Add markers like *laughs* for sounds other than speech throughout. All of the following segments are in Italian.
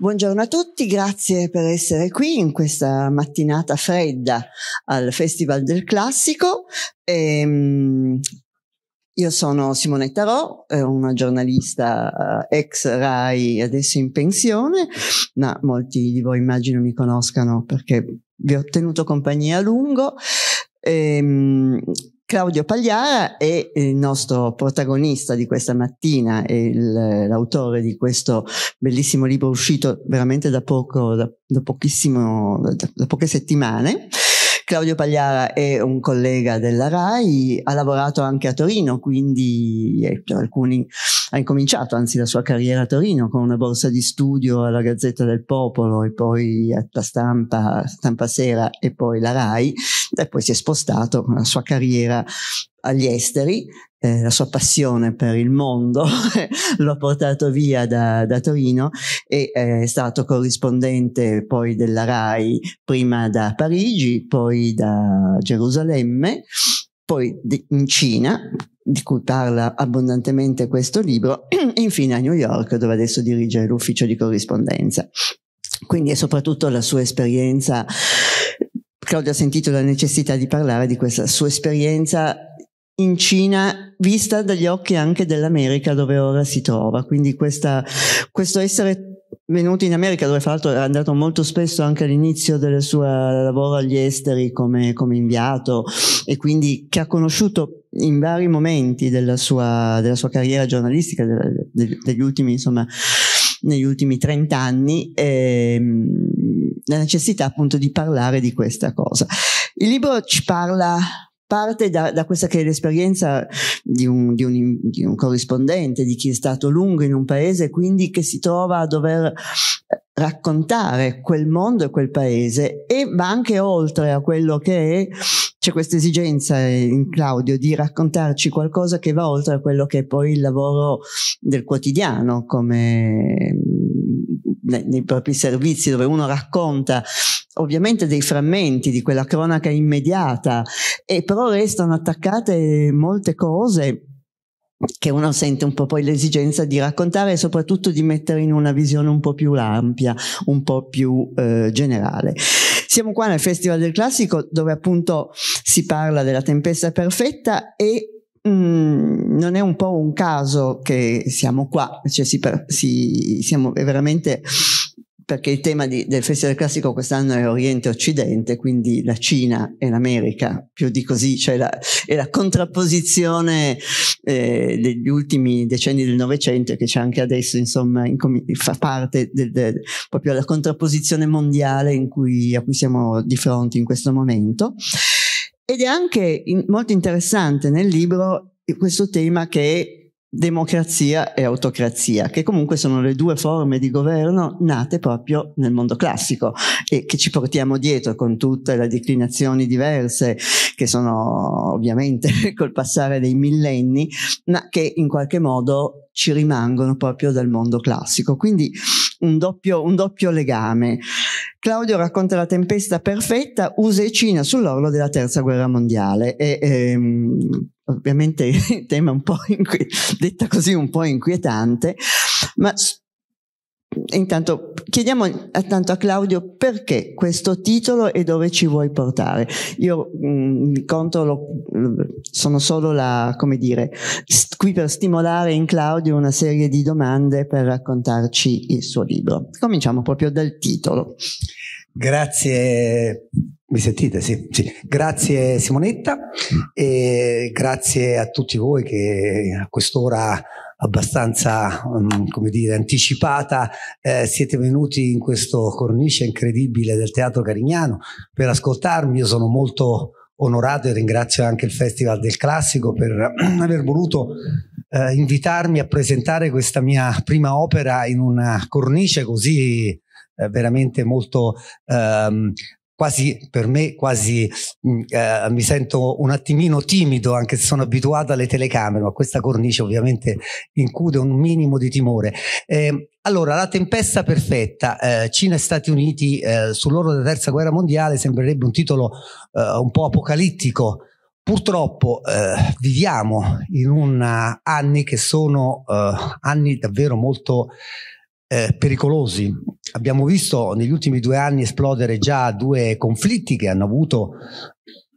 Buongiorno a tutti, grazie per essere qui in questa mattinata fredda al Festival del Classico. Ehm, io sono Simonetta Ro, eh, una giornalista eh, ex RAI, adesso in pensione, ma molti di voi immagino mi conoscano perché vi ho tenuto compagnia a lungo. Ehm, Claudio Pagliara è il nostro protagonista di questa mattina, e l'autore di questo bellissimo libro uscito veramente da poco, da, da pochissimo, da, da poche settimane. Claudio Pagliara è un collega della RAI, ha lavorato anche a Torino, quindi ecco, alcuni, ha incominciato anzi la sua carriera a Torino con una borsa di studio alla Gazzetta del Popolo e poi alla Stampa, Stampa Sera e poi la RAI e poi si è spostato con la sua carriera agli esteri eh, la sua passione per il mondo *laughs* l'ha portato via da, da Torino e eh, è stato corrispondente poi della RAI prima da Parigi, poi da Gerusalemme, poi di, in Cina di cui parla abbondantemente questo libro, *clears throat* e infine a New York, dove adesso dirige l'ufficio di corrispondenza. Quindi è soprattutto la sua esperienza Claudio ha sentito la necessità di parlare di questa sua esperienza in Cina vista dagli occhi anche dell'America dove ora si trova. Quindi questa, questo essere venuto in America, dove fra l'altro è andato molto spesso anche all'inizio del suo lavoro agli esteri come, come, inviato e quindi che ha conosciuto in vari momenti della sua, della sua carriera giornalistica, de, de, degli ultimi, insomma, negli ultimi 30 anni, ehm, la necessità appunto di parlare di questa cosa. Il libro ci parla parte da, da, questa che è l'esperienza di un, di, un, di un, corrispondente, di chi è stato lungo in un paese e quindi che si trova a dover eh, raccontare quel mondo e quel paese e va anche oltre a quello che è c'è questa esigenza in Claudio di raccontarci qualcosa che va oltre a quello che è poi il lavoro del quotidiano come nei propri servizi dove uno racconta ovviamente dei frammenti di quella cronaca immediata e però restano attaccate molte cose che uno sente un po' poi l'esigenza di raccontare e soprattutto di mettere in una visione un po' più ampia, un po' più eh, generale. Siamo qua nel Festival del Classico dove appunto si parla della tempesta perfetta e Mm, non è un po' un caso che siamo qua, cioè si, si, siamo veramente perché il tema di, del Festival Classico quest'anno è Oriente Occidente, quindi la Cina e l'America, più di così, cioè la, è la contrapposizione eh, degli ultimi decenni del Novecento che c'è anche adesso, insomma, in fa parte del, del, proprio della contrapposizione mondiale cui, a cui siamo di fronte in questo momento. Ed è anche in, molto interessante nel libro questo tema che democrazia e autocrazia, che comunque sono le due forme di governo nate proprio nel mondo classico e che ci portiamo dietro con tutte le declinazioni diverse che sono ovviamente *laughs* col passare dei millenni, ma che in qualche modo ci rimangono proprio dal mondo classico. Quindi un doppio, un doppio legame. Claudio racconta la tempesta perfetta, USA e Cina sull'orlo della terza guerra mondiale e ehm, ovviamente il tema è un po' inqui- detta così un po' inquietante, ma intanto chiediamo a Claudio perché questo titolo e dove ci vuoi portare. Io mh, mm, lo, sono solo la, come dire, st- qui per stimolare in Claudio una serie di domande per raccontarci il suo libro. Cominciamo proprio dal titolo. Grazie mi sentite? Sì, sì. Grazie Simonetta mm. e grazie a tutti voi che a quest'ora abbastanza, um, come dire, anticipata, eh, siete venuti in questo cornice incredibile del Teatro Carignano per ascoltarmi. Io sono molto onorato e ringrazio anche il Festival del Classico per mm, aver voluto eh, invitarmi a presentare questa mia prima opera in una cornice così eh, veramente molto ehm, quasi per me quasi mm, eh, mi sento un attimino timido anche se sono abituato alle telecamere ma questa cornice ovviamente include un minimo di timore eh, allora la tempesta perfetta eh, Cina e Stati Uniti eh, sull'oro della terza guerra mondiale sembrerebbe un titolo eh, un po' apocalittico Purtroppo eh, viviamo in un anni che sono eh, anni davvero molto eh, pericolosi. Abbiamo visto negli ultimi due anni esplodere già due conflitti che hanno avuto,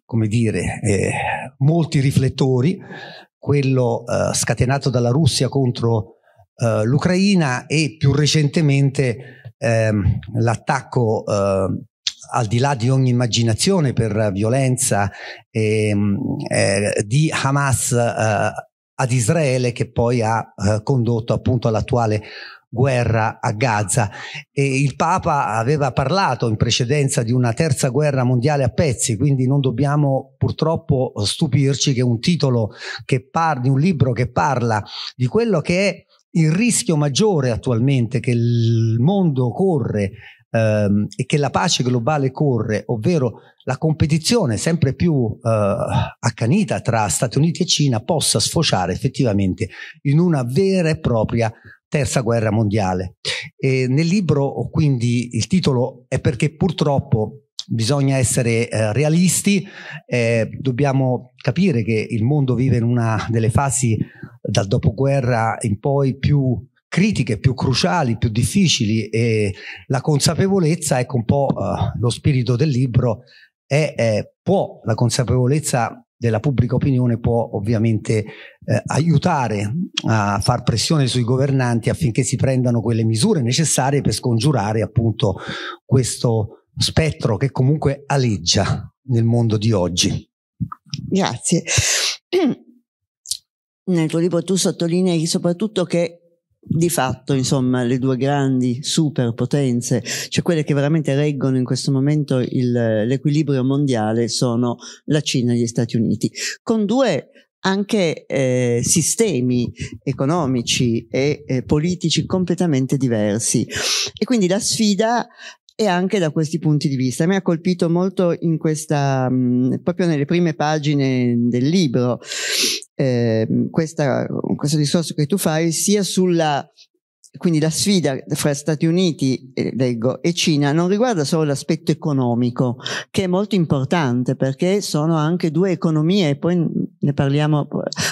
come dire, eh, molti riflettori, quello eh, scatenato dalla Russia contro eh, l'Ucraina e più recentemente ehm, l'attacco eh, al di là di ogni immaginazione per violenza ehm, eh, di Hamas ad Israele che poi ha condotto appunto all'attuale guerra a Gaza e il Papa aveva parlato in precedenza di una terza guerra mondiale a pezzi, quindi non dobbiamo purtroppo stupirci che un titolo che parli, un libro che parla di quello che è il rischio maggiore attualmente che il mondo corre ehm, e che la pace globale corre, ovvero la competizione sempre più eh, accanita tra Stati Uniti e Cina, possa sfociare effettivamente in una vera e propria terza guerra mondiale. E nel libro quindi il titolo è perché purtroppo bisogna essere eh, realisti, eh, dobbiamo capire che il mondo vive in una delle fasi dal dopoguerra in poi più critiche, più cruciali, più difficili e la consapevolezza, ecco un po' eh, lo spirito del libro, è, eh, può la consapevolezza della pubblica opinione può ovviamente eh, aiutare a far pressione sui governanti affinché si prendano quelle misure necessarie per scongiurare appunto questo spettro che comunque aleggia nel mondo di oggi. Grazie. *clears throat* Nel tuo libro tu sottolinei soprattutto che di fatto, insomma, le due grandi superpotenze, cioè quelle che veramente reggono in questo momento l'equilibrio mondiale, sono la Cina e gli Stati Uniti, con due anche eh, sistemi economici e eh, politici completamente diversi. E quindi la sfida e anche da questi punti di vista. Mi ha colpito molto in questa, mh, proprio nelle prime pagine del libro, eh, questa, questo discorso che tu fai sia sulla quindi la sfida fra Stati Uniti eh, leggo, e Cina non riguarda solo l'aspetto economico, che è molto importante perché sono anche due economie, e poi ne parliamo,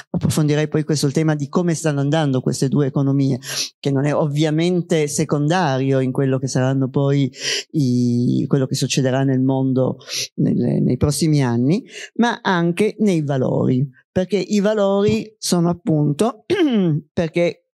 approfondirei poi questo tema di come stanno andando queste due economie, che non è ovviamente secondario in quello che saranno poi i, quello che succederà nel mondo nelle, nei prossimi anni, ma anche nei valori. Perché i valori sono appunto *clears throat* perché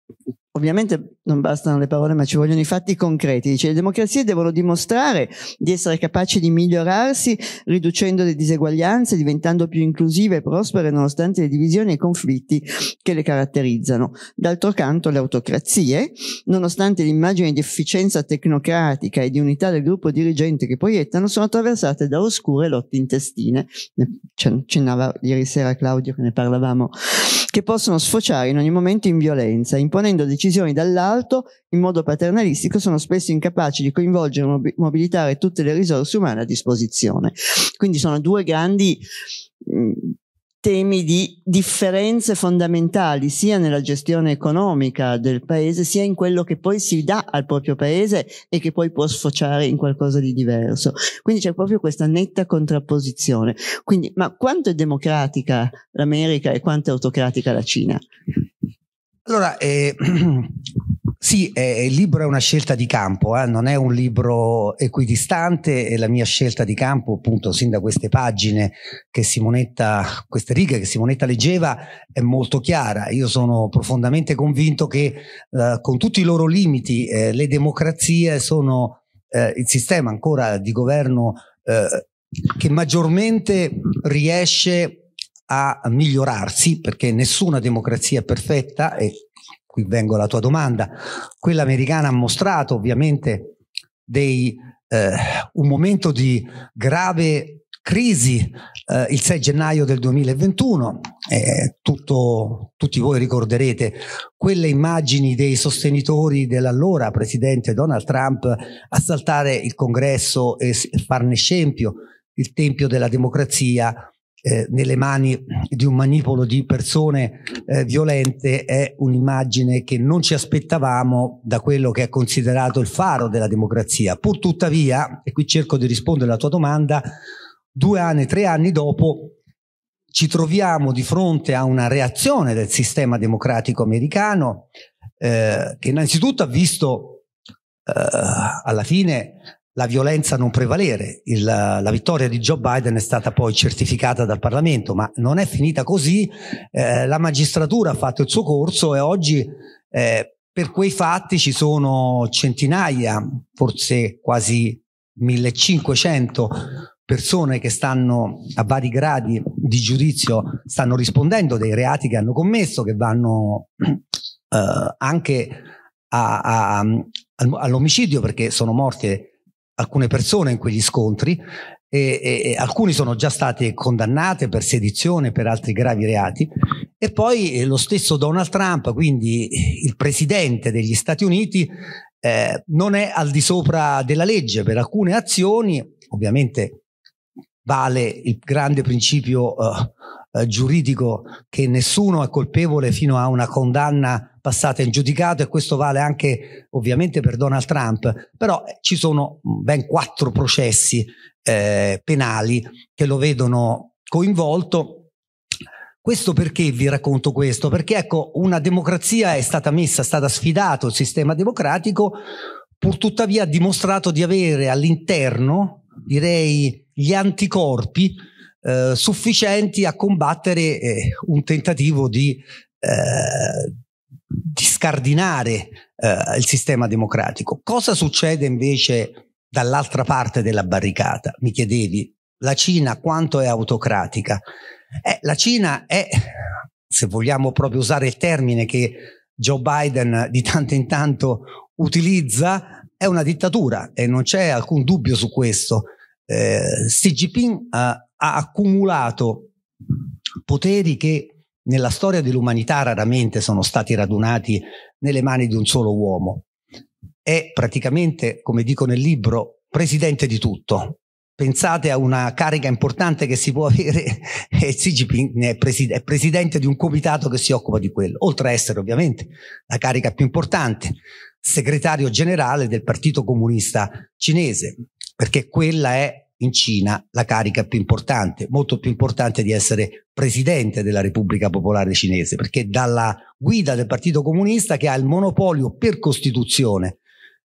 ovviamente non bastano le parole, ma ci vogliono i fatti concreti. Dice, le democrazie devono dimostrare di essere capaci di migliorarsi, riducendo le diseguaglianze, diventando più inclusive e prospere nonostante le divisioni e i conflitti che le caratterizzano. D'altro canto, le autocrazie, nonostante l'immagine di efficienza tecnocratica e di unità del gruppo dirigente che proiettano, sono attraversate da oscure lotte intestine. Cennava ieri sera Claudio che ne parlavamo che possono sfociare in ogni momento in violenza, imponendo decisioni dall'alto in modo paternalistico, sono spesso incapaci di coinvolgere e mobilitare tutte le risorse umane a disposizione. Quindi sono due grandi temi di differenze fondamentali sia nella gestione economica del paese sia in quello che poi si dà al proprio paese e che poi può sfociare in qualcosa di diverso. Quindi c'è proprio questa netta contrapposizione. Quindi, ma quanto è democratica l'America e quanto è autocratica la Cina? Allora, eh, *clears throat* Sì, eh, il libro è una scelta di campo, eh? non è un libro equidistante e la mia scelta di campo, appunto, sin da queste pagine che Simonetta, queste righe che Simonetta leggeva, è molto chiara. Io sono profondamente convinto che eh, con tutti i loro limiti eh, le democrazie sono eh, il sistema ancora di governo eh, che maggiormente riesce a migliorarsi, perché nessuna democrazia è perfetta e qui vengo alla tua domanda, quella americana ha mostrato ovviamente dei, eh, un momento di grave crisi eh, il 6 gennaio del 2021, eh, tutto, tutti voi ricorderete quelle immagini dei sostenitori dell'allora presidente Donald Trump assaltare il congresso e farne scempio, il tempio della democrazia eh, nelle mani di un manipolo di persone eh, violente è un'immagine che non ci aspettavamo da quello che è considerato il faro della democrazia. Pur tuttavia, e qui cerco di rispondere alla tua domanda, due anni, tre anni dopo ci troviamo di fronte a una reazione del sistema democratico americano eh, che innanzitutto ha visto eh, alla fine la violenza non prevalere. Il, la vittoria di Joe Biden è stata poi certificata dal Parlamento, ma non è finita così. Eh, la magistratura ha fatto il suo corso e oggi eh, per quei fatti ci sono centinaia, forse quasi 1500 persone che stanno a vari gradi di giudizio, stanno rispondendo dei reati che hanno commesso, che vanno eh, anche a, a, all'omicidio perché sono morte alcune persone in quegli scontri e, e, e alcuni sono già state condannate per sedizione, per altri gravi reati e poi eh, lo stesso Donald Trump, quindi il presidente degli Stati Uniti, eh, non è al di sopra della legge per alcune azioni, ovviamente vale il grande principio eh, eh, giuridico che nessuno è colpevole fino a una condanna passata in giudicato e questo vale anche ovviamente per Donald Trump, però eh, ci sono ben quattro processi eh, penali che lo vedono coinvolto questo perché vi racconto questo? Perché ecco, una democrazia è stata messa, è stata sfidata, il sistema democratico, pur tuttavia ha dimostrato di avere all'interno, direi, gli anticorpi eh, sufficienti a combattere eh, un tentativo di, eh, di scardinare eh, il sistema democratico. Cosa succede invece dall'altra parte della barricata? Mi chiedevi, la Cina quanto è autocratica? Eh, la Cina è, se vogliamo proprio usare il termine che Joe Biden di tanto in tanto utilizza, è una dittatura e non c'è alcun dubbio su questo. Eh, Xi Jinping eh, ha accumulato poteri che nella storia dell'umanità raramente sono stati radunati nelle mani di un solo uomo. È praticamente, come dico nel libro, presidente di tutto. Pensate a una carica importante che si può avere *laughs* e Xi Jinping è, presi- è presidente di un comitato che si occupa di quello, oltre a essere ovviamente la carica più importante, segretario generale del Partito Comunista Cinese, perché quella è in Cina la carica più importante, molto più importante di essere presidente della Repubblica Popolare Cinese, perché dalla guida del Partito Comunista che ha il monopolio per Costituzione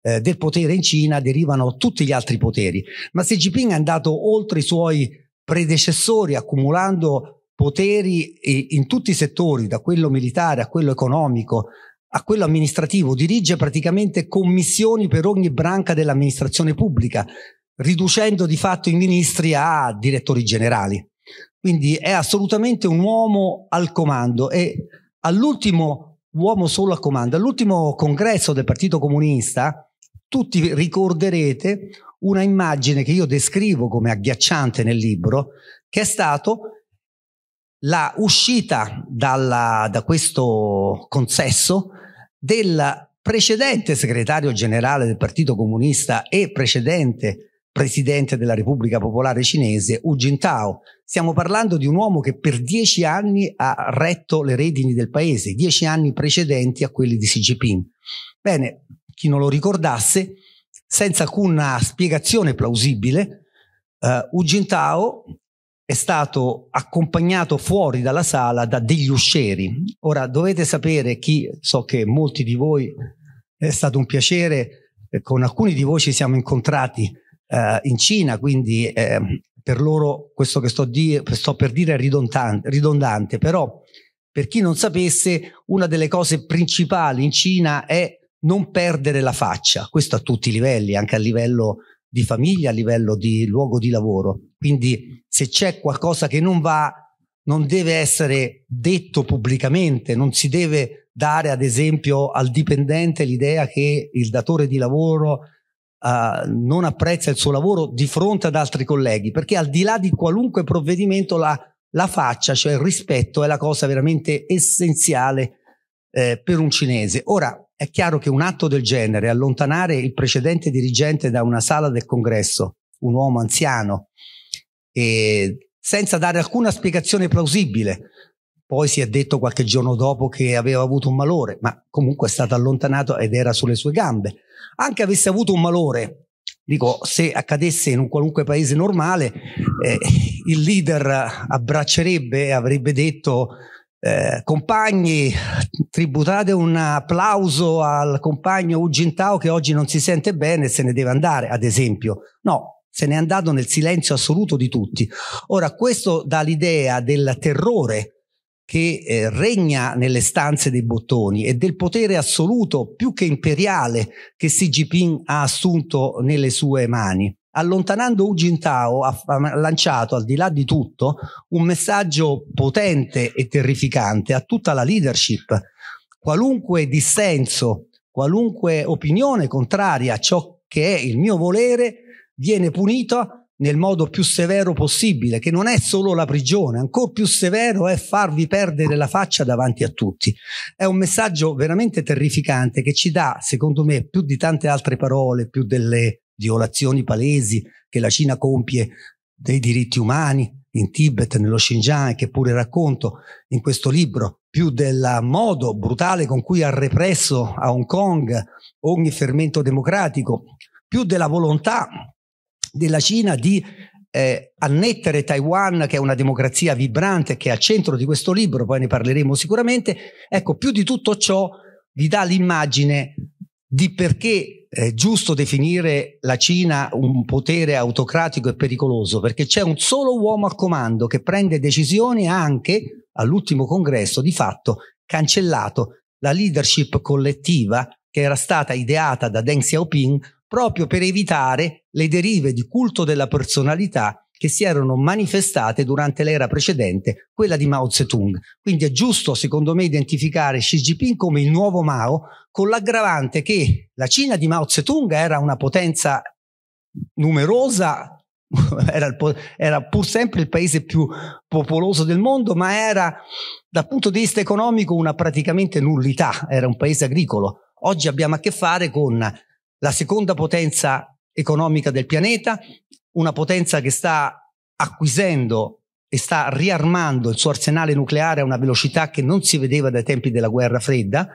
eh, del potere in Cina derivano tutti gli altri poteri. Ma Xi Jinping è andato oltre i suoi predecessori accumulando poteri in tutti i settori, da quello militare a quello economico, a quello amministrativo, dirige praticamente commissioni per ogni branca dell'amministrazione pubblica, riducendo di fatto i ministri a direttori generali. Quindi è assolutamente un uomo al comando e all'ultimo uomo solo al comando, all'ultimo congresso del Partito Comunista, tutti ricorderete una immagine che io descrivo come agghiacciante nel libro, che è stato la uscita dalla, da questo consesso del precedente segretario generale del Partito Comunista e precedente presidente della Repubblica Popolare Cinese, Hu Jintao. Stiamo parlando di un uomo che per dieci anni ha retto le redini del paese, dieci anni precedenti a quelli di Xi Jinping. Bene, chi non lo ricordasse, senza alcuna spiegazione plausibile, eh, Hu Jintao è stato accompagnato fuori dalla sala da degli uscieri. Ora dovete sapere chi, so che molti di voi è stato un piacere, eh, con alcuni di voi ci siamo incontrati eh, in Cina, quindi eh, per loro questo che sto, di, sto per dire è ridondante, ridondante, però per chi non sapesse, una delle cose principali in Cina è non perdere la faccia, questo a tutti i livelli, anche a livello di famiglia, a livello di luogo di lavoro. Quindi se c'è qualcosa che non va, non deve essere detto pubblicamente, non si deve dare ad esempio al dipendente l'idea che il datore di lavoro uh, non apprezza il suo lavoro di fronte ad altri colleghi, perché al di là di qualunque provvedimento la, la faccia, cioè il rispetto, è la cosa veramente essenziale eh, per un cinese. Ora, è chiaro che un atto del genere, allontanare il precedente dirigente da una sala del congresso, un uomo anziano, e senza dare alcuna spiegazione plausibile, poi si è detto qualche giorno dopo che aveva avuto un malore, ma comunque è stato allontanato ed era sulle sue gambe anche avesse avuto un malore, dico se accadesse in un qualunque paese normale, eh, il leader abbraccerebbe e avrebbe detto eh, compagni, tributate un applauso al compagno Ugintao che oggi non si sente bene e se ne deve andare, ad esempio. No, se n'è andato nel silenzio assoluto di tutti. Ora, questo dà l'idea del terrore che eh, regna nelle stanze dei bottoni e del potere assoluto più che imperiale che Xi Jinping ha assunto nelle sue mani. Allontanando Hu Jintao ha, lanciato al di là di tutto un messaggio potente e terrificante a tutta la leadership. Qualunque dissenso, qualunque opinione contraria a ciò che è il mio volere viene punito nel modo più severo possibile, che non è solo la prigione, ancora più severo è farvi perdere la faccia davanti a tutti. È un messaggio veramente terrificante che ci dà, secondo me, più di tante altre parole, più delle violazioni palesi che la Cina compie dei diritti umani in Tibet, nello Xinjiang, che pure racconto in questo libro, più del modo brutale con cui ha represso a Hong Kong ogni fermento democratico, più della volontà della Cina di eh, annettere Taiwan, che è una democrazia vibrante, che è al centro di questo libro, poi ne parleremo sicuramente, ecco, più di tutto ciò vi dà l'immagine di perché è eh, giusto definire la Cina un potere autocratico e pericoloso, perché c'è un solo uomo al comando che prende decisioni anche all'ultimo congresso, di fatto cancellato la leadership collettiva che era stata ideata da Deng Xiaoping proprio per evitare le derive di culto della personalità che si erano manifestate durante l'era precedente, quella di Mao Zedong. Quindi è giusto, secondo me, identificare Xi Jinping come il nuovo Mao, con l'aggravante che la Cina di Mao Zedong era una potenza numerosa, *laughs* era, il, era, pur sempre il paese più popoloso del mondo, ma era dal punto di vista economico una praticamente nullità, era un paese agricolo. Oggi abbiamo a che fare con la seconda potenza economica del pianeta, una potenza che sta acquisendo e sta riarmando il suo arsenale nucleare a una velocità che non si vedeva dai tempi della guerra fredda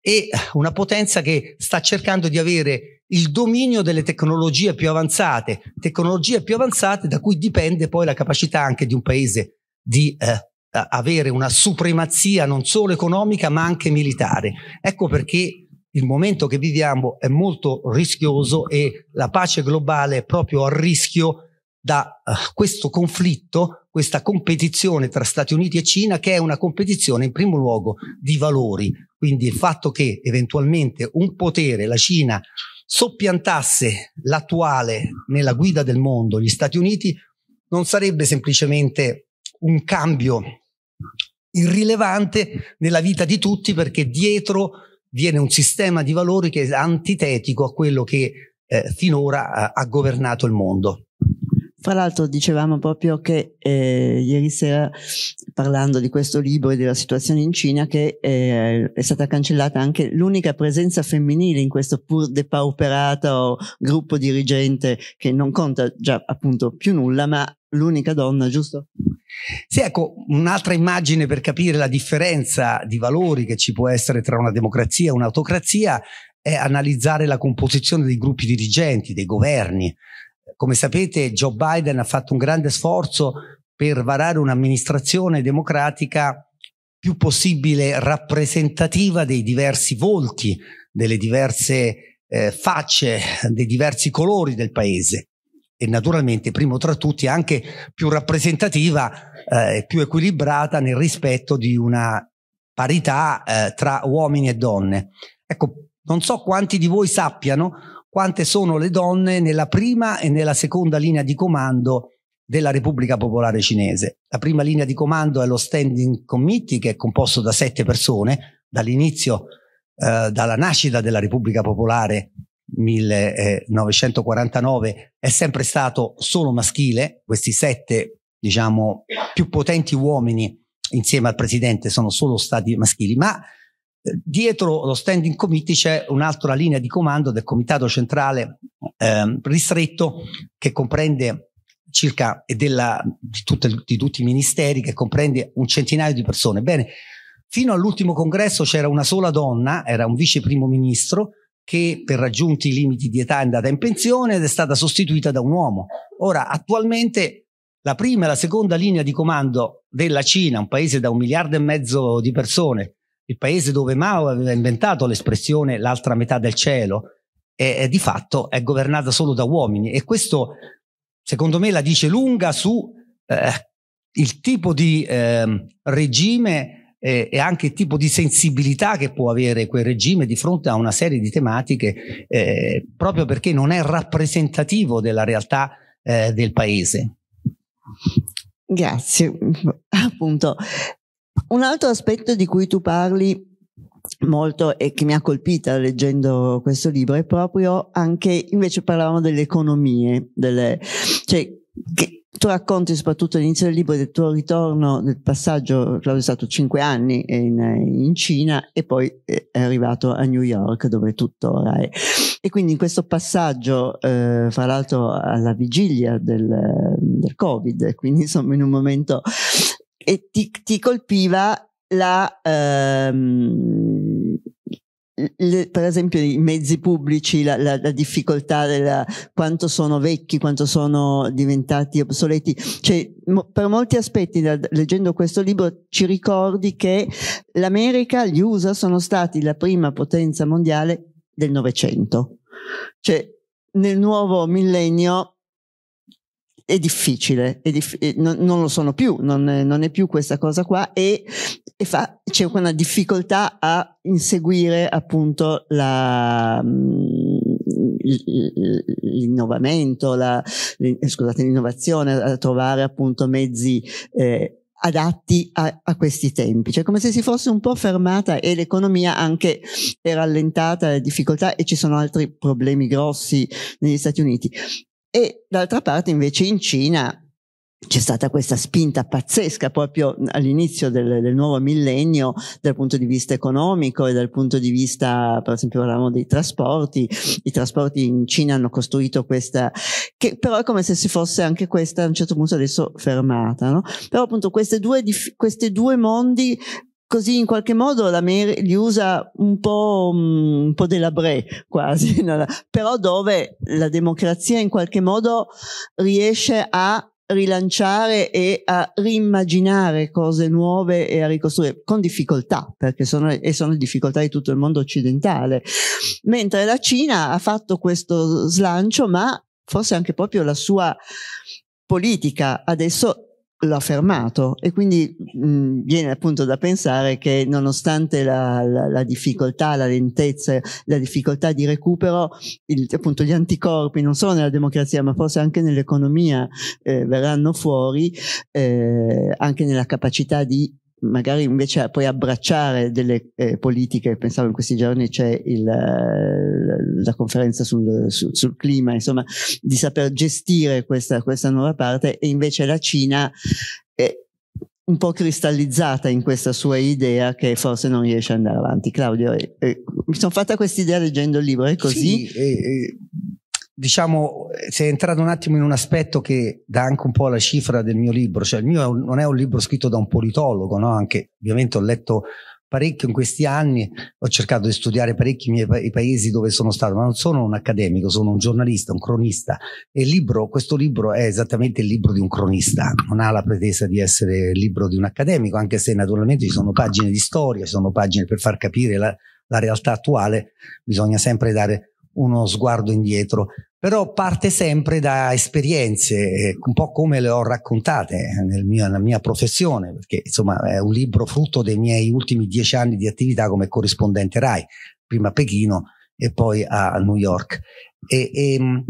e una potenza che sta cercando di avere il dominio delle tecnologie più avanzate, tecnologie più avanzate da cui dipende poi la capacità anche di un paese di eh, avere una supremazia non solo economica ma anche militare. Ecco perché il momento che viviamo è molto rischioso e la pace globale è proprio a rischio da uh, questo conflitto, questa competizione tra Stati Uniti e Cina, che è una competizione in primo luogo di valori. Quindi il fatto che eventualmente un potere, la Cina, soppiantasse l'attuale nella guida del mondo, gli Stati Uniti, non sarebbe semplicemente un cambio irrilevante nella vita di tutti perché dietro viene un sistema di valori che è antitetico a quello che eh, finora ha governato il mondo. Fra l'altro dicevamo proprio che eh, ieri sera, parlando di questo libro e della situazione in Cina, che eh, è stata cancellata anche l'unica presenza femminile in questo pur depauperato gruppo dirigente che non conta già appunto più nulla, ma l'unica donna, giusto? Sì, ecco, un'altra immagine per capire la differenza di valori che ci può essere tra una democrazia e un'autocrazia è analizzare la composizione dei gruppi dirigenti, dei governi. Come sapete, Joe Biden ha fatto un grande sforzo per varare un'amministrazione democratica più possibile rappresentativa dei diversi volti, delle diverse eh, facce, dei diversi colori del paese e naturalmente primo tra tutti anche più rappresentativa eh, e eh, più equilibrata nel rispetto di una parità eh, tra uomini e donne. Ecco, non so quanti di voi sappiano quante sono le donne nella prima e nella seconda linea di comando della Repubblica Popolare Cinese. La prima linea di comando è lo Standing Committee che è composto da sette persone dall'inizio, eh, dalla nascita della Repubblica Popolare 1949 è sempre stato solo maschile, questi sette diciamo più potenti uomini insieme al presidente sono solo stati maschili, ma eh, dietro lo standing committee c'è un'altra linea di comando del comitato centrale eh, ristretto che comprende circa della, di, tutte, di tutti i ministeri che comprende un centinaio di persone. Bene, fino all'ultimo congresso c'era una sola donna, era un vice primo ministro, che per raggiunti i limiti di età è andata in pensione ed è stata sostituita da un uomo. Ora, attualmente la prima e la seconda linea di comando della Cina, un paese da un miliardo e mezzo di persone, il paese dove Mao aveva inventato l'espressione l'altra metà del cielo, è, è di fatto è governata solo da uomini e questo secondo me la dice lunga su eh, il tipo di eh, regime eh, e anche il tipo di sensibilità che può avere quel regime di fronte a una serie di tematiche, eh, proprio perché non è rappresentativo della realtà eh, del paese. Grazie. *laughs* Appunto, un altro aspetto di cui tu parli molto e che mi ha colpita leggendo questo libro è proprio anche invece parlavamo delle economie, delle, cioè che, tu racconti soprattutto all'inizio del libro del tuo ritorno, del passaggio, Claudio è stato cinque anni in, in, Cina e poi è arrivato a New York dove tuttora è. E quindi in questo passaggio, eh, fra l'altro alla vigilia del, del Covid, quindi insomma in un momento, e ti, ti colpiva la... Ehm, le, per esempio i mezzi pubblici, la, la, la difficoltà della, quanto sono vecchi, quanto sono diventati obsoleti, cioè, mo, per molti aspetti da, leggendo questo libro ci ricordi che l'America, gli USA sono stati la prima potenza mondiale del Novecento, cioè nel nuovo millennio è difficile, è dif- eh, non, non, lo sono più, non, non, è più questa cosa qua e, e fa, c'è una difficoltà a inseguire appunto la, mm, l'innovamento, la, eh, scusate, l'innovazione, a trovare appunto mezzi eh, adatti a, a, questi tempi. Cioè come se si fosse un po' fermata e l'economia anche è rallentata, le difficoltà e ci sono altri problemi grossi negli Stati Uniti. E d'altra parte invece in Cina c'è stata questa spinta pazzesca proprio all'inizio del, del, nuovo millennio dal punto di vista economico e dal punto di vista per esempio parlavamo dei trasporti i trasporti in Cina hanno costruito questa che però è come se si fosse anche questa a un certo punto adesso fermata no? però appunto queste due, queste due mondi così in qualche modo la li usa un po', mm, un po' delabré quasi, *laughs* però dove la democrazia in qualche modo riesce a rilanciare e a rimmaginare cose nuove e a ricostruire con difficoltà perché sono, e sono difficoltà di tutto il mondo occidentale mentre la Cina ha fatto questo slancio ma forse anche proprio la sua politica adesso lo ha fermato e quindi mh, mm, viene appunto da pensare che nonostante la, la, la, difficoltà, la lentezza, la difficoltà di recupero, il, appunto gli anticorpi non solo nella democrazia ma forse anche nell'economia eh, verranno fuori, eh, anche nella capacità di magari invece poi abbracciare delle eh, politiche, pensavo in questi giorni c'è il, eh, la conferenza sul, sul, sul, clima, insomma, di saper gestire questa, questa nuova parte e invece la Cina è un po' cristallizzata in questa sua idea che forse non riesce ad andare avanti. Claudio, eh, eh mi sono fatta questa idea leggendo il libro, è così? Sì, eh, diciamo, sei entrato un attimo in un aspetto che dà anche un po' la cifra del mio libro, cioè il mio non è un libro scritto da un politologo, no? Anche, ovviamente ho letto parecchio in questi anni, ho cercato di studiare parecchi miei pa- i paesi dove sono stato, ma non sono un accademico, sono un giornalista, un cronista e il libro, questo libro è esattamente il libro di un cronista, non ha la pretesa di essere il libro di un accademico, anche se naturalmente ci sono pagine di storia, ci sono pagine per far capire la, la realtà attuale, bisogna sempre dare uno sguardo indietro, però parte sempre da esperienze, eh, un po' come le ho raccontate eh, nel mio, nella mia professione, perché insomma è un libro frutto dei miei ultimi dieci anni di attività come corrispondente RAI, prima a Pechino e poi a New York. E, e ehm,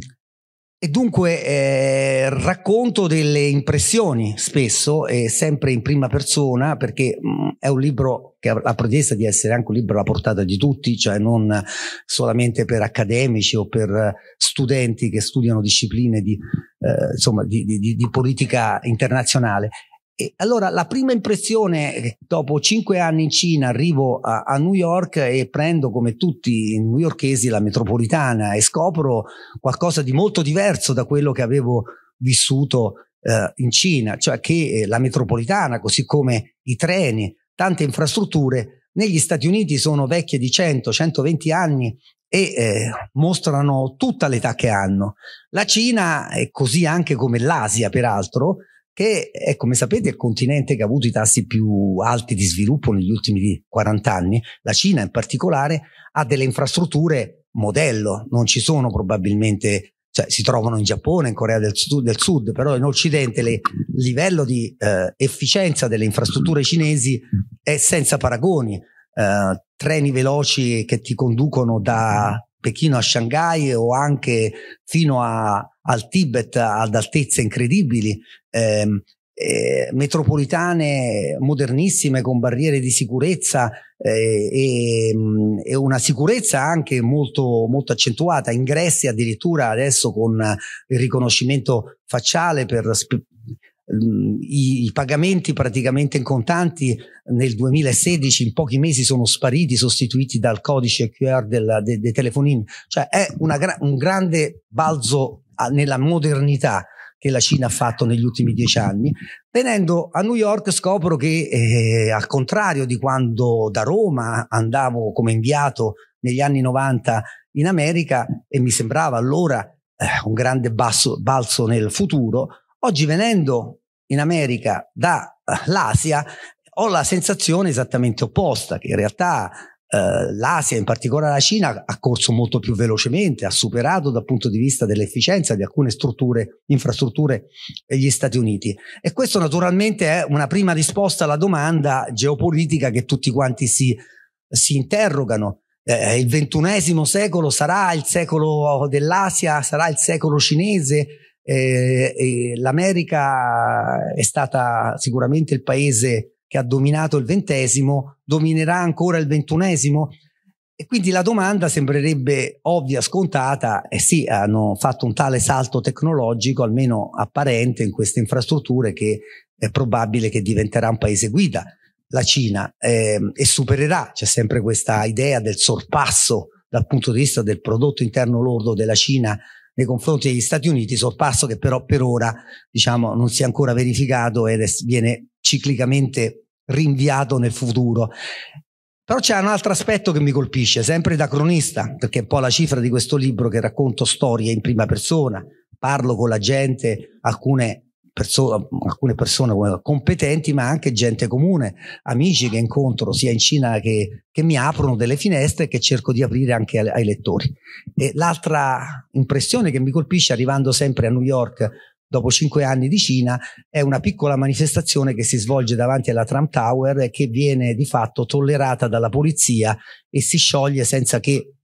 e dunque eh, racconto delle impressioni spesso, eh, sempre in prima persona, perché mh, mm, è un libro che ha la pretesa di essere anche un libro alla portata di tutti, cioè non solamente per accademici o per studenti che studiano discipline di, eh, insomma, di, di, di politica internazionale. E allora la prima impressione, dopo cinque anni in Cina, arrivo a, a, New York e prendo come tutti i newyorkesi la metropolitana e scopro qualcosa di molto diverso da quello che avevo vissuto eh, in Cina, cioè che eh, la metropolitana, così come i treni, tante infrastrutture, negli Stati Uniti sono vecchie di 100-120 anni e eh, mostrano tutta l'età che hanno. La Cina è così anche come l'Asia, peraltro che è, eh, come sapete, il continente che ha avuto i tassi più alti di sviluppo negli ultimi 40 anni. La Cina in particolare ha delle infrastrutture modello, non ci sono probabilmente, cioè si trovano in Giappone, in Corea del Sud, del sud però in Occidente il livello di eh, efficienza delle infrastrutture cinesi è senza paragoni. Eh, treni veloci che ti conducono da Pechino a Shanghai o anche fino a, al Tibet ad altezze incredibili, ehm, eh, metropolitane modernissime con barriere di sicurezza eh, e, mm, e, una sicurezza anche molto, molto accentuata, ingressi addirittura adesso con il riconoscimento facciale per, Ehm, i, i, pagamenti praticamente in contanti nel 2016 in pochi mesi sono spariti, sostituiti dal codice QR della, de, dei telefonini. Cioè è gra- un grande balzo a, nella modernità che la Cina ha fatto negli ultimi dieci anni. Venendo a New York scopro che eh, al contrario di quando da Roma andavo come inviato negli anni 90 in America e mi sembrava allora eh, un grande basso, balzo nel futuro, Oggi venendo in America dall'Asia eh, ho la sensazione esattamente opposta, che in realtà eh, l'Asia, in particolare la Cina, ha corso molto più velocemente, ha superato dal punto di vista dell'efficienza di alcune strutture, infrastrutture eh, gli Stati Uniti. E questo naturalmente è una prima risposta alla domanda geopolitica che tutti quanti si, si interrogano. Eh, il ventunesimo secolo sarà il secolo dell'Asia, sarà il secolo cinese, eh, eh, L'America è stata sicuramente il paese che ha dominato il ventesimo, dominerà ancora il ventunesimo? E quindi la domanda sembrerebbe ovvia, scontata, e eh sì, hanno fatto un tale salto tecnologico, almeno apparente in queste infrastrutture, che è probabile che diventerà un paese guida la Cina eh, e supererà, c'è sempre questa idea del sorpasso dal punto di vista del prodotto interno lordo della Cina nei confronti degli Stati Uniti, sorpasso che però per ora diciamo, non si è ancora verificato ed è, viene ciclicamente rinviato nel futuro. Però c'è un altro aspetto che mi colpisce, sempre da cronista, perché è un po' la cifra di questo libro che racconto storie in prima persona, parlo con la gente, alcune perso- alcune persone competenti, ma anche gente comune, amici che incontro sia in Cina che, che mi aprono delle finestre che cerco di aprire anche ai, ai lettori. E l'altra impressione che mi colpisce arrivando sempre a New York dopo cinque anni di Cina, è una piccola manifestazione che si svolge davanti alla Trump Tower e che viene di fatto tollerata dalla polizia e si scioglie senza che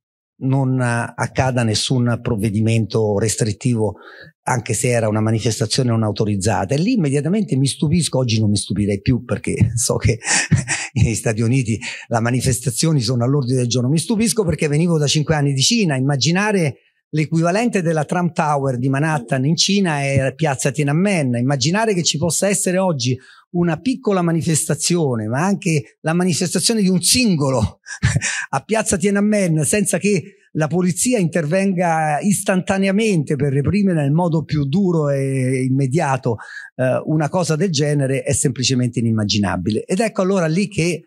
non accada nessun provvedimento restrittivo anche se era una manifestazione non autorizzata. E lì immediatamente mi stupisco, oggi non mi stupirei più perché *laughs* so che *laughs* negli Stati Uniti le manifestazioni sono all'ordine del giorno, mi stupisco perché venivo da cinque anni di Cina, immaginare l'equivalente della Trump Tower di Manhattan in Cina è piazza Tiananmen, immaginare che ci possa essere oggi una piccola manifestazione, ma anche la manifestazione di un singolo *laughs* a piazza Tiananmen senza che la polizia intervenga istantaneamente per reprimere nel modo più duro e immediato eh, una cosa del genere è semplicemente inimmaginabile. Ed ecco allora lì che eh,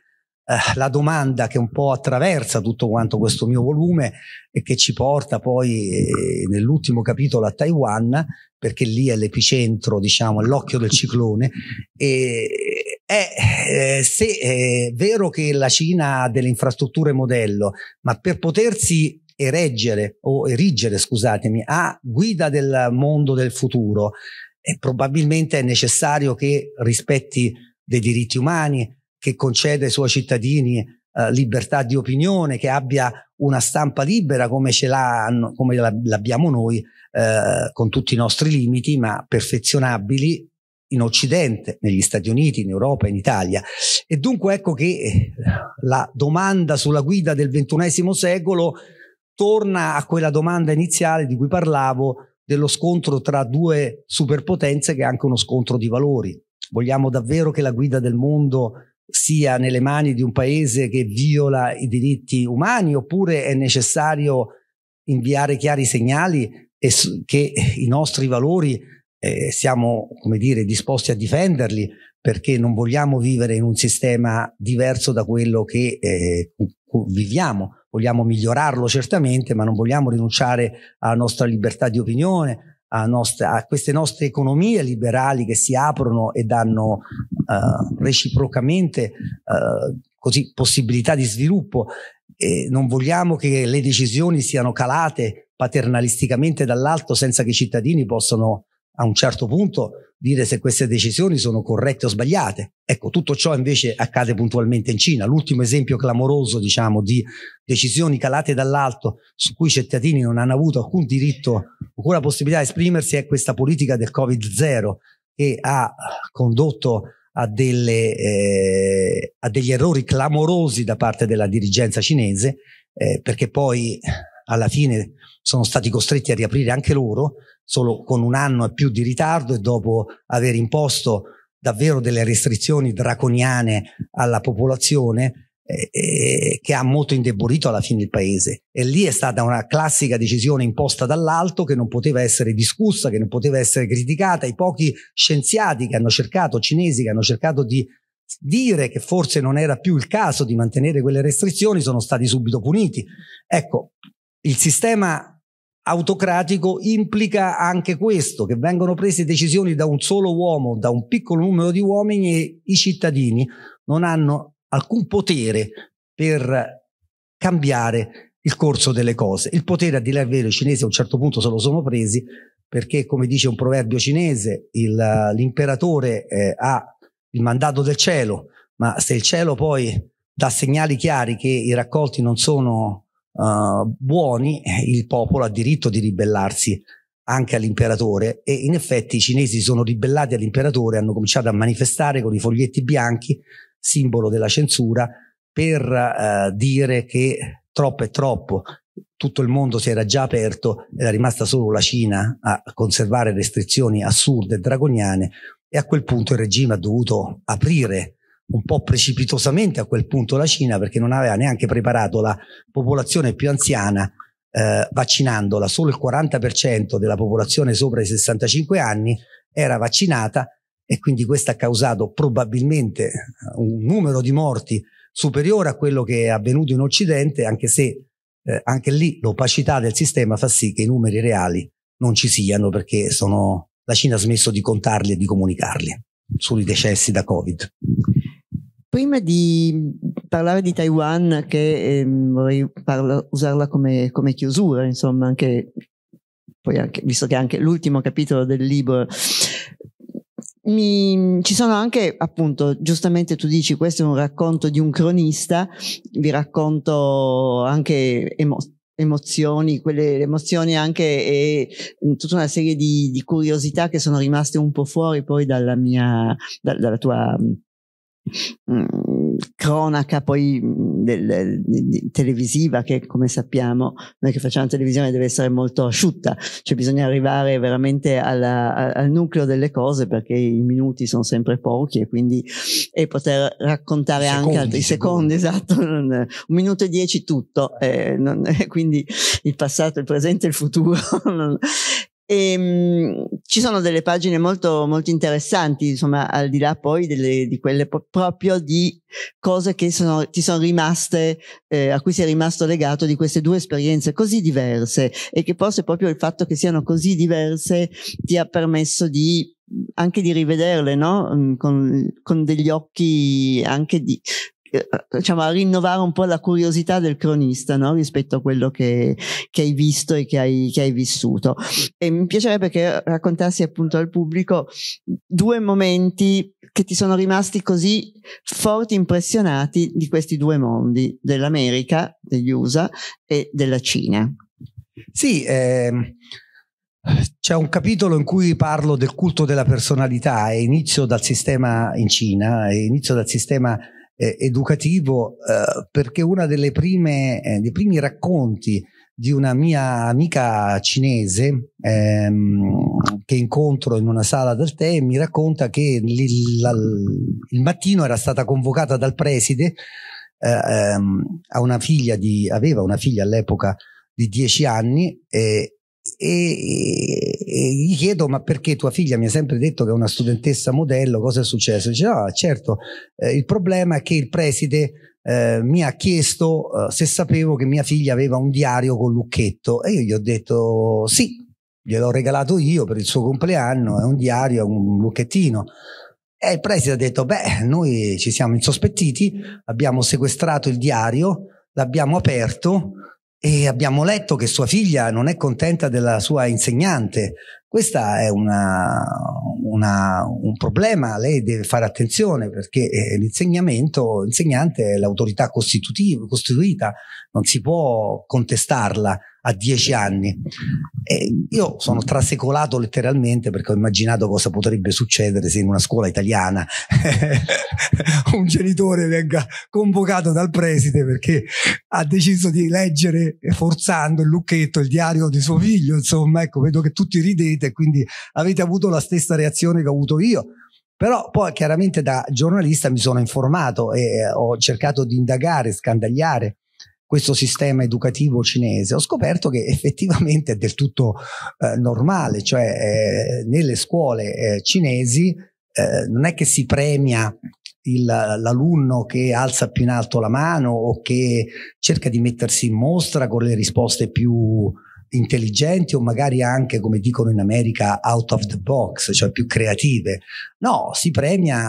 la domanda che un po' attraversa tutto quanto questo mio volume e che ci porta poi eh, nell'ultimo capitolo a Taiwan, perché lì è l'epicentro, diciamo, è l'occhio del ciclone, e, è eh, eh, se è vero che la Cina ha delle infrastrutture modello, ma per potersi ereggere o erigere, scusatemi, a guida del mondo del futuro, e probabilmente è necessario che rispetti dei diritti umani, che conceda ai suoi cittadini eh, libertà di opinione, che abbia una stampa libera come ce l'hanno, come l'abbiamo noi, eh, con tutti i nostri limiti, ma perfezionabili in Occidente, negli Stati Uniti, in Europa, in Italia. E dunque ecco che eh, la domanda sulla guida del ventunesimo secolo torna a quella domanda iniziale di cui parlavo dello scontro tra due superpotenze che è anche uno scontro di valori. Vogliamo davvero che la guida del mondo sia nelle mani di un paese che viola i diritti umani oppure è necessario inviare chiari segnali che i nostri valori eh, siamo, come dire, disposti a difenderli perché non vogliamo vivere in un sistema diverso da quello che eh, viviamo vogliamo migliorarlo certamente, ma non vogliamo rinunciare alla nostra libertà di opinione, a, nostre, a queste nostre economie liberali che si aprono e danno eh, reciprocamente eh, così, possibilità di sviluppo. E non vogliamo che le decisioni siano calate paternalisticamente dall'alto senza che i cittadini possano a un certo punto dire se queste decisioni sono corrette o sbagliate. Ecco, tutto ciò invece accade puntualmente in Cina. L'ultimo esempio clamoroso, diciamo, di decisioni calate dall'alto su cui i cittadini non hanno avuto alcun diritto, alcuna possibilità di esprimersi è questa politica del Covid-0 che ha condotto a, delle, eh, a degli errori clamorosi da parte della dirigenza cinese, eh, perché poi alla fine sono stati costretti a riaprire anche loro, solo con un anno e più di ritardo e dopo aver imposto davvero delle restrizioni draconiane alla popolazione eh, eh, che ha molto indebolito alla fine il paese. E lì è stata una classica decisione imposta dall'alto che non poteva essere discussa, che non poteva essere criticata. I pochi scienziati che hanno cercato, cinesi che hanno cercato di dire che forse non era più il caso di mantenere quelle restrizioni sono stati subito puniti. Ecco, il sistema autocratico implica anche questo, che vengono prese decisioni da un solo uomo, da un piccolo numero di uomini e i cittadini non hanno alcun potere per cambiare il corso delle cose. Il potere, a dire il vero, i cinesi a un certo punto se lo sono presi perché, come dice un proverbio cinese, l'imperatore eh, ha il mandato del cielo, ma se il cielo poi dà segnali chiari che i raccolti non sono uh, buoni, il popolo ha diritto di ribellarsi anche all'imperatore e in effetti i cinesi sono ribellati all'imperatore, hanno cominciato a manifestare con i foglietti bianchi, simbolo della censura, per uh, dire che troppo è troppo, tutto il mondo si era già aperto, era rimasta solo la Cina a conservare restrizioni assurde e dragoniane e a quel punto il regime ha dovuto aprire un po' precipitosamente a quel punto la Cina perché non aveva neanche preparato la popolazione più anziana eh, vaccinandola, solo il 40% della popolazione sopra i 65 anni era vaccinata e quindi questo ha causato probabilmente eh, un numero di morti superiore a quello che è avvenuto in Occidente, anche se eh, anche lì l'opacità del sistema fa sì che i numeri reali non ci siano perché sono, la Cina ha smesso di contarli e di comunicarli sui decessi da Covid. Prima di parlare di Taiwan, che eh, vorrei parla, usarla come, come, chiusura, insomma, anche, anche, visto che è anche l'ultimo capitolo del libro, mi, ci sono anche, appunto, giustamente tu dici, questo è un racconto di un cronista, vi racconto anche emozioni emozioni, quelle emozioni anche e tutta una serie di, di, curiosità che sono rimaste un po' fuori poi dalla mia, da, dalla tua Mm, cronaca poi mm, del, del, televisiva che come sappiamo noi che facciamo televisione deve essere molto asciutta cioè bisogna arrivare veramente alla, al nucleo delle cose perché i minuti sono sempre pochi e quindi e poter raccontare secondi, anche altri secondi, secondi *laughs* esatto non, un minuto e dieci tutto eh, non, *laughs* quindi il passato il presente e il futuro *laughs* non, e, ehm, mh, ci sono delle pagine molto, molto interessanti, insomma, al di là poi delle, di quelle po- proprio di cose che sono, ti sono rimaste, eh, a cui sei rimasto legato di queste due esperienze così diverse e che forse proprio il fatto che siano così diverse ti ha permesso di anche di rivederle, no? Mm, con, con degli occhi anche di, diciamo, a rinnovare un po' la curiosità del cronista no? rispetto a quello che, che hai visto e che hai, che hai, vissuto. E mi piacerebbe che raccontassi appunto al pubblico due momenti che ti sono rimasti così forti, impressionati di questi due mondi, dell'America, degli USA e della Cina. Sì, eh, c'è un capitolo in cui parlo del culto della personalità e inizio dal sistema in Cina, e inizio dal sistema eh, educativo eh, perché uno eh, dei primi racconti di una mia amica cinese ehm, che incontro in una sala del tè mi racconta che il, la, il mattino era stata convocata dal preside eh, ehm, a una figlia di aveva una figlia all'epoca di dieci anni e, e, e, gli chiedo ma perché tua figlia mi ha sempre detto che è una studentessa modello cosa è successo? Dice ah certo eh, il problema è che il preside eh, mi ha chiesto eh, se sapevo che mia figlia aveva un diario con Lucchetto e io gli ho detto sì gliel'ho regalato io per il suo compleanno è un diario, è un lucchettino e il preside ha detto beh noi ci siamo insospettiti abbiamo sequestrato il diario l'abbiamo aperto e abbiamo letto che sua figlia non è contenta della sua insegnante. Questo è una, una, un problema, lei deve fare attenzione perché eh, l'insegnamento, l'insegnante è l'autorità costituita, non si può contestarla a dieci anni. E io sono trasecolato letteralmente perché ho immaginato cosa potrebbe succedere se in una scuola italiana *laughs* un genitore venga convocato dal preside perché ha deciso di leggere forzando il lucchetto il diario di suo figlio. Insomma, ecco, vedo che tutti ridete, e quindi avete avuto la stessa reazione che ho avuto io. Però poi chiaramente da giornalista mi sono informato e ho cercato di indagare, scandagliare questo sistema educativo cinese, ho scoperto che effettivamente è del tutto eh, normale, cioè eh, nelle scuole eh, cinesi eh, non è che si premia il, l'alunno che alza più in alto la mano o che cerca di mettersi in mostra con le risposte più intelligenti o magari anche, come dicono in America, out of the box, cioè più creative. No, si premia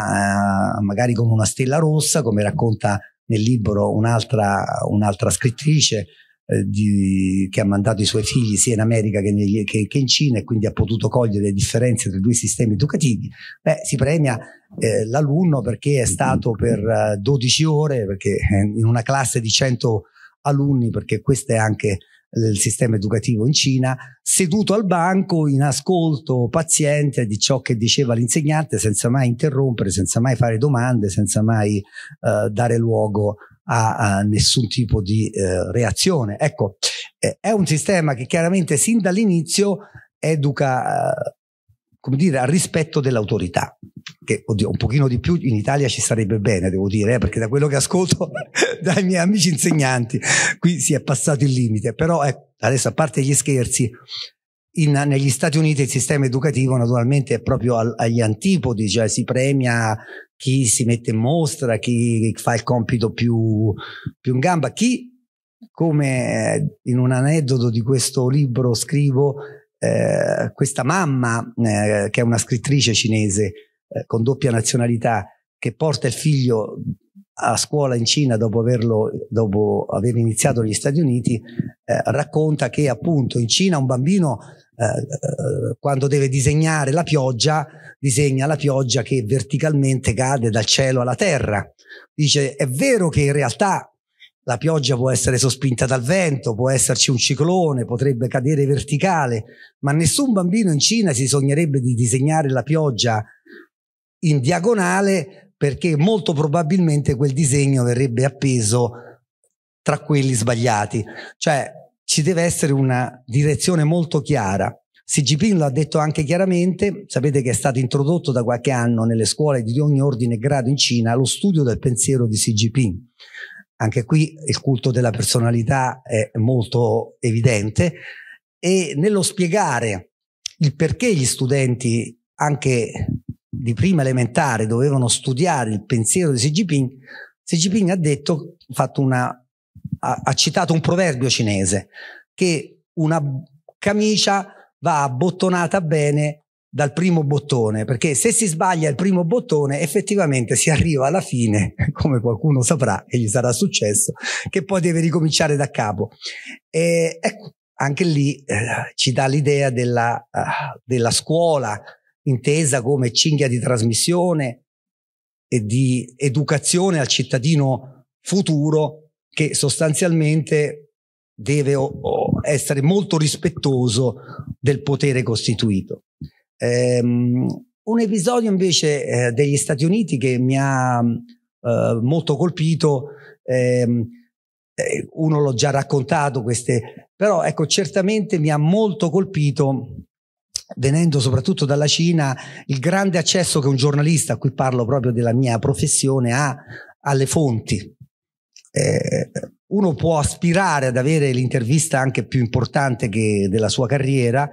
eh, magari con una stella rossa, come racconta nel libro un'altra, un'altra scrittrice eh, di, che ha mandato i suoi figli sia in America che, negli, che, che, in Cina e quindi ha potuto cogliere le differenze tra i due sistemi educativi, beh, si premia eh, l'alunno perché è stato per eh, 12 ore, perché eh, in una classe di 100 alunni, perché questa è anche del sistema educativo in Cina, seduto al banco in ascolto paziente di ciò che diceva l'insegnante senza mai interrompere, senza mai fare domande, senza mai eh, dare luogo a, a, nessun tipo di eh, reazione. Ecco, eh, è un sistema che chiaramente sin dall'inizio educa, eh, come dire, al rispetto dell'autorità che oddio, un pochino di più in Italia ci starebbe bene, devo dire, eh, perché da quello che ascolto *laughs* dai miei amici insegnanti, qui si è passato il limite, però eh, adesso a parte gli scherzi, in, negli Stati Uniti il sistema educativo naturalmente è proprio al, agli antipodi, cioè si premia chi si mette in mostra, chi fa il compito più, più in gamba, chi, come eh, in un aneddoto di questo libro scrivo, eh, questa mamma eh, che è una scrittrice cinese eh, con doppia nazionalità che porta il figlio a scuola in Cina dopo, averlo, dopo aver iniziato negli Stati Uniti, eh, racconta che appunto in Cina un bambino eh, eh, quando deve disegnare la pioggia, disegna la pioggia che verticalmente cade dal cielo alla terra. Dice, è vero che in realtà la pioggia può essere sospinta dal vento, può esserci un ciclone, potrebbe cadere verticale, ma nessun bambino in Cina si sognerebbe di disegnare la pioggia in diagonale perché molto probabilmente quel disegno verrebbe appeso tra quelli sbagliati. Cioè ci deve essere una direzione molto chiara. Xi Jinping lo ha detto anche chiaramente, sapete che è stato introdotto da qualche anno nelle scuole di ogni ordine e grado in Cina lo studio del pensiero di Xi Jinping. Anche qui il culto della personalità è molto evidente e nello spiegare il perché gli studenti anche di prima elementare dovevano studiare il pensiero di Xi Jinping, Xi Jinping ha detto, una, ha, ha citato un proverbio cinese, che una camicia va abbottonata bene dal primo bottone, perché se si sbaglia il primo bottone effettivamente si arriva alla fine, *laughs* come qualcuno saprà e gli sarà successo, che poi deve ricominciare da capo. E ecco, anche lì eh, ci dà l'idea della, uh, della scuola intesa come cinghia di trasmissione e di educazione al cittadino futuro che sostanzialmente deve essere molto rispettoso del potere costituito. Um, un episodio invece eh, degli Stati Uniti che mi ha eh, molto colpito, ehm, eh, uno l'ho già raccontato, queste, però ecco, certamente mi ha molto colpito venendo soprattutto dalla Cina, il grande accesso che un giornalista, a cui parlo proprio della mia professione, ha alle fonti. Eh, uno può aspirare ad avere l'intervista anche più importante della sua carriera,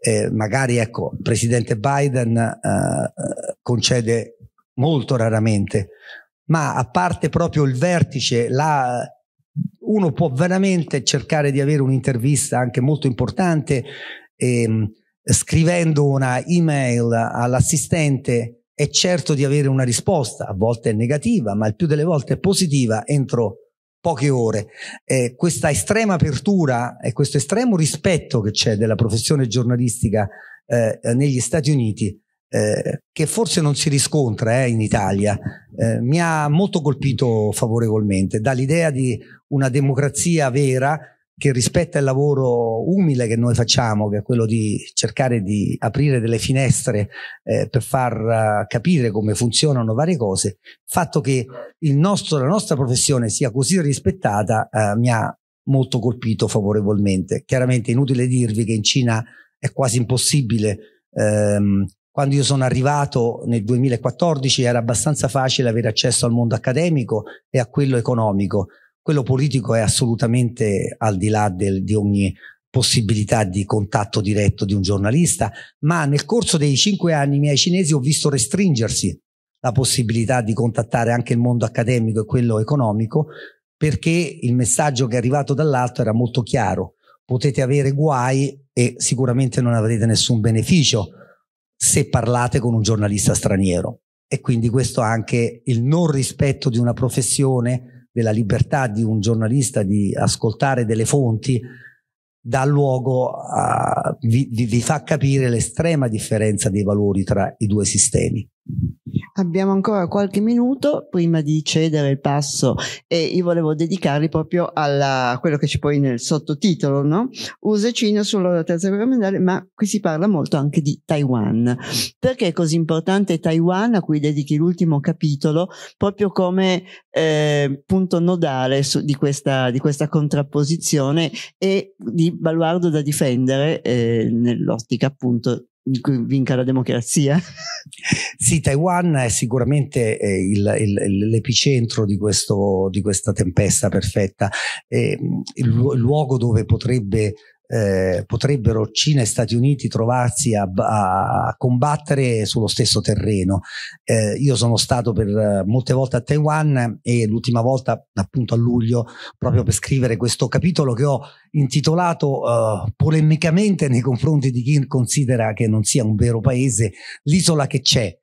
eh, magari ecco, il presidente Biden eh, concede molto raramente, ma a parte proprio il vertice, la, uno può veramente cercare di avere un'intervista anche molto importante. Ehm, scrivendo una email all'assistente è certo di avere una risposta, a volte è negativa, ma il più delle volte è positiva entro poche ore. Eh, questa estrema apertura e questo estremo rispetto che c'è della professione giornalistica eh, negli Stati Uniti, eh, che forse non si riscontra eh, in Italia, eh, mi ha molto colpito favorevolmente dall'idea di una democrazia vera che rispetta il lavoro umile che noi facciamo, che è quello di cercare di aprire delle finestre eh, per far uh, capire come funzionano varie cose, il fatto che il nostro, la nostra professione sia così rispettata eh, mi ha molto colpito favorevolmente. Chiaramente inutile dirvi che in Cina è quasi impossibile. Ehm, quando io sono arrivato nel 2014 era abbastanza facile avere accesso al mondo accademico e a quello economico. Quello politico è assolutamente al di là del, di ogni possibilità di contatto diretto di un giornalista, ma nel corso dei cinque anni miei cinesi ho visto restringersi la possibilità di contattare anche il mondo accademico e quello economico, perché il messaggio che è arrivato dall'alto era molto chiaro. Potete avere guai e sicuramente non avrete nessun beneficio se parlate con un giornalista straniero. E quindi questo anche il non rispetto di una professione della libertà di un giornalista di ascoltare delle fonti dà luogo a, vi, vi fa capire l'estrema differenza dei valori tra i due sistemi. Abbiamo ancora qualche minuto prima di cedere il passo e io volevo dedicarli proprio a quello che c'è poi nel sottotitolo, no? USA Cina sulla terza guerra mondiale, ma qui si parla molto anche di Taiwan. Perché è così importante Taiwan, a cui dedichi l'ultimo capitolo, proprio come eh, punto nodale su, di, questa, di, questa, contrapposizione e di baluardo da difendere eh, nell'ottica appunto in cui vinca la democrazia? Sì, Taiwan è sicuramente eh, il, il, l'epicentro di, questo, di, questa tempesta perfetta, è ehm, il luogo dove potrebbe eh, potrebbero Cina e Stati Uniti trovarsi a, a combattere sullo stesso terreno. Eh, io sono stato per eh, molte volte a Taiwan e l'ultima volta appunto a luglio proprio per scrivere questo capitolo che ho intitolato eh, polemicamente nei confronti di chi considera che non sia un vero paese l'isola che c'è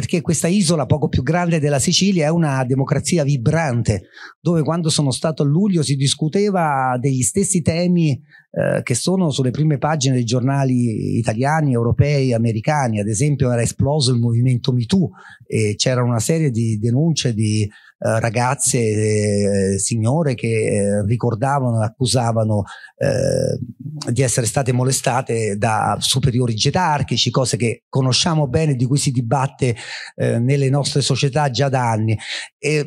perché questa isola poco più grande della Sicilia è una democrazia vibrante, dove quando sono stato a luglio si discuteva degli stessi temi eh, che sono sulle prime pagine dei giornali italiani, europei, americani, ad esempio era esploso il movimento MeToo e c'era una serie di denunce di eh, ragazze, eh, signore che eh, ricordavano, accusavano eh, di essere state molestate da superiori getarchici, cose che conosciamo bene, di cui si dibatte nelle nostre società già da anni,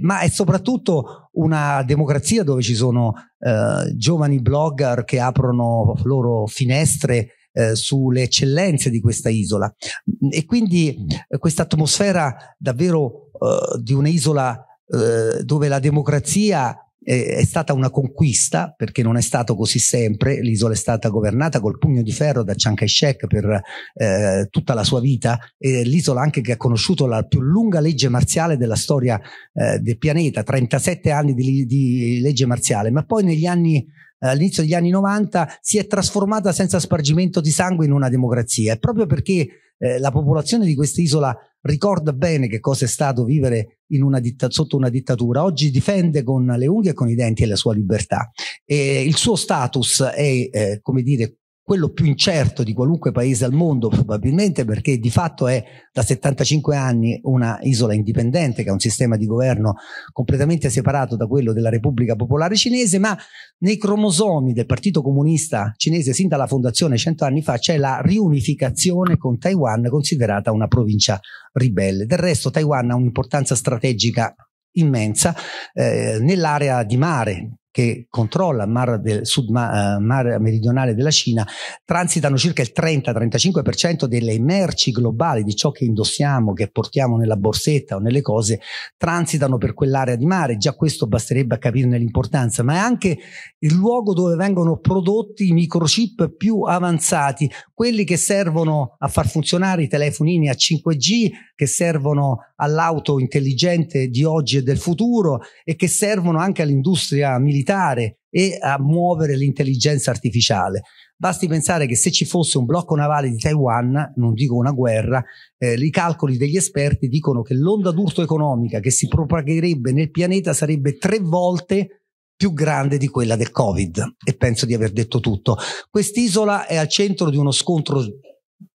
ma è soprattutto una democrazia dove ci sono giovani blogger che aprono loro finestre sulle eccellenze di questa isola e quindi questa atmosfera davvero eh, di un'isola eh, dove la democrazia è stata una conquista perché non è stato così sempre, l'isola è stata governata col pugno di ferro da Chiang Kai-shek per eh, tutta la sua vita e l'isola anche che ha conosciuto la più lunga legge marziale della storia eh, del pianeta, 37 anni di, di, legge marziale, ma poi negli anni all'inizio degli anni 90 si è trasformata senza spargimento di sangue in una democrazia e proprio perché eh, la popolazione di quest'isola ricorda bene che cosa è stato vivere una ditta- sotto una dittatura, oggi difende con le unghie e con i denti la sua libertà. E il suo status è, eh, come dire, quello più incerto di qualunque paese al mondo probabilmente perché di fatto è da 75 anni una isola indipendente che ha un sistema di governo completamente separato da quello della Repubblica Popolare Cinese, ma nei cromosomi del Partito Comunista Cinese sin dalla fondazione 100 anni fa c'è la riunificazione con Taiwan considerata una provincia ribelle. Del resto Taiwan ha un'importanza strategica immensa eh, nell'area di mare che controlla il mar, del sud, ma, eh, mar meridionale della Cina transitano circa il 30-35% delle merci globali, di ciò che indossiamo, che portiamo nella borsetta o nelle cose, transitano per quell'area di mare. Già questo basterebbe a capirne l'importanza, ma è anche il luogo dove vengono prodotti i microchip più avanzati, quelli che servono a far funzionare i telefonini a 5G, che servono all'auto intelligente di oggi e del futuro e che servono anche all'industria militare e a muovere l'intelligenza artificiale. Basti pensare che se ci fosse un blocco navale di Taiwan, non dico una guerra, eh, i calcoli degli esperti dicono che l'onda d'urto economica che si propagherebbe nel pianeta sarebbe tre volte più grande di quella del Covid e penso di aver detto tutto. Quest'isola è al centro di uno scontro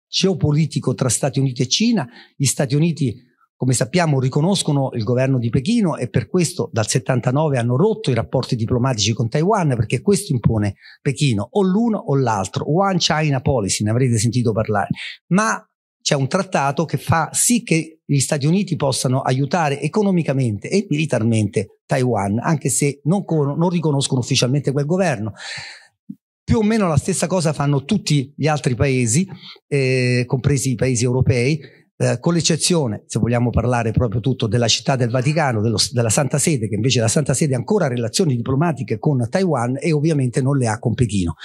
geopolitico tra Stati Uniti e Cina. Gli Stati Uniti come sappiamo, riconoscono il governo di Pechino e per questo dal 79 hanno rotto i rapporti diplomatici con Taiwan perché questo impone Pechino o l'uno o l'altro, One China Policy, ne avrete sentito parlare, ma c'è un trattato che fa sì che gli Stati Uniti possano aiutare economicamente e militarmente Taiwan, anche se non, con, non riconoscono ufficialmente quel governo. Più o meno la stessa cosa fanno tutti gli altri paesi, eh, compresi i paesi europei, eh, con l'eccezione, se vogliamo parlare proprio tutto, della città del Vaticano, dello, della Santa Sede, che invece la Santa Sede ha ancora relazioni diplomatiche con Taiwan e ovviamente non le ha con Pechino,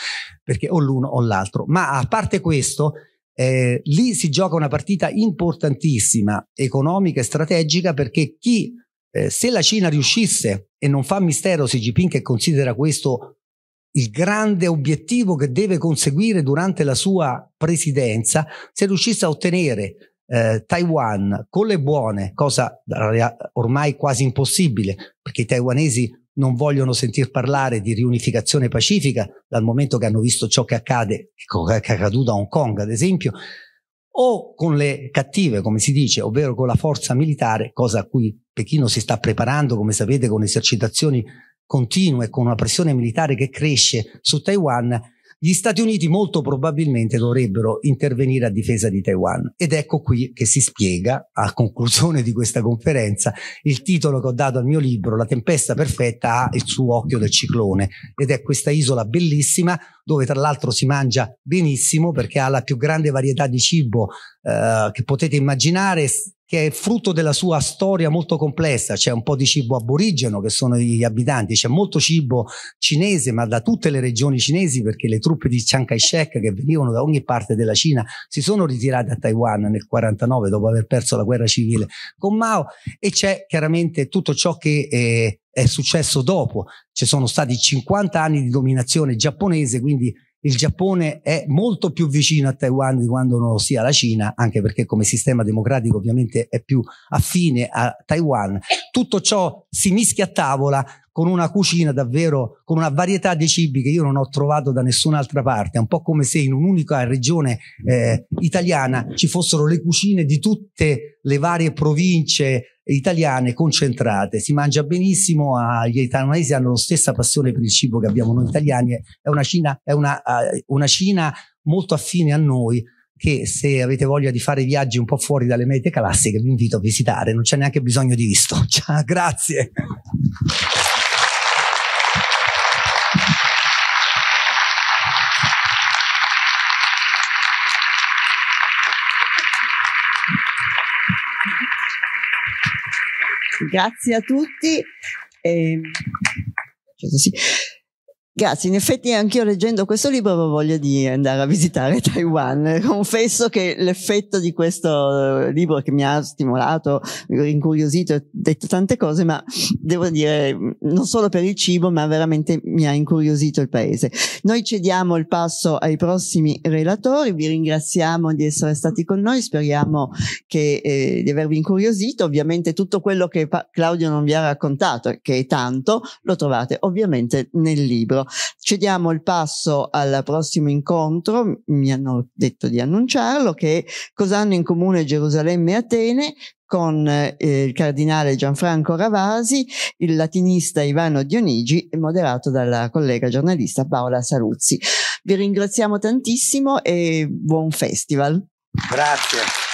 perché o l'uno o l'altro. Ma a parte questo, eh, lì si gioca una partita importantissima, economica e strategica, perché chi, eh, se la Cina riuscisse, e non fa mistero Xi Jinping che considera questo il grande obiettivo che deve conseguire durante la sua presidenza, se riuscisse a ottenere eh, Taiwan con le buone, cosa ormai quasi impossibile, perché i taiwanesi non vogliono sentir parlare di riunificazione pacifica dal momento che hanno visto ciò che accade, che è accaduto a Hong Kong ad esempio, o con le cattive, come si dice, ovvero con la forza militare, cosa a cui Pechino si sta preparando, come sapete, con esercitazioni continue, con una pressione militare che cresce su Taiwan, gli Stati Uniti molto probabilmente dovrebbero intervenire a difesa di Taiwan. Ed ecco qui che si spiega, a conclusione di questa conferenza, il titolo che ho dato al mio libro, La tempesta perfetta ha il suo occhio del ciclone. Ed è questa isola bellissima dove tra l'altro si mangia benissimo perché ha la più grande varietà di cibo eh, che potete immaginare, che è frutto della sua storia molto complessa, c'è un po' di cibo aborigeno che sono gli abitanti, c'è molto cibo cinese, ma da tutte le regioni cinesi perché le truppe di Chiang Kai-shek che venivano da ogni parte della Cina si sono ritirate a Taiwan nel 49 dopo aver perso la guerra civile con Mao e c'è chiaramente tutto ciò che eh, è successo dopo. Ci sono stati 50 anni di dominazione giapponese, quindi il Giappone è molto più vicino a Taiwan di quando non lo sia la Cina, anche perché come sistema democratico ovviamente è più affine a Taiwan. Tutto ciò si mischia a tavola con una cucina davvero, con una varietà di cibi che io non ho trovato da nessun'altra parte, è un po' come se in un'unica regione eh, italiana ci fossero le cucine di tutte le varie province, italiane concentrate, si mangia benissimo, gli italianesi hanno la stessa passione per il cibo che abbiamo noi italiani, è una Cina, è una, una Cina molto affine a noi che se avete voglia di fare viaggi un po' fuori dalle mete classiche vi invito a visitare, non c'è neanche bisogno di visto. *laughs* Ciao, grazie. Grazie a tutti. E... Ehm, certo, sì. Grazie, in effetti anch'io leggendo questo libro avevo voglia di andare a visitare *laughs* Taiwan. Confesso che l'effetto di questo eh, libro che mi ha stimolato, incuriosito e detto tante cose, ma devo dire non solo per il cibo, ma veramente mi ha incuriosito il paese. Noi cediamo il passo ai prossimi relatori, vi ringraziamo di essere stati con noi, speriamo che, eh, di avervi incuriosito. Ovviamente tutto quello che Claudio non vi ha raccontato, che è tanto, lo trovate ovviamente nel libro. Cediamo il passo al prossimo incontro, mi hanno detto di annunciarlo, che cosa hanno in comune Gerusalemme e Atene? con eh, il cardinale Gianfranco Ravasi, il latinista Ivano Dionigi e moderato dalla collega giornalista Paola Saluzzi. Vi ringraziamo tantissimo e buon festival. Grazie.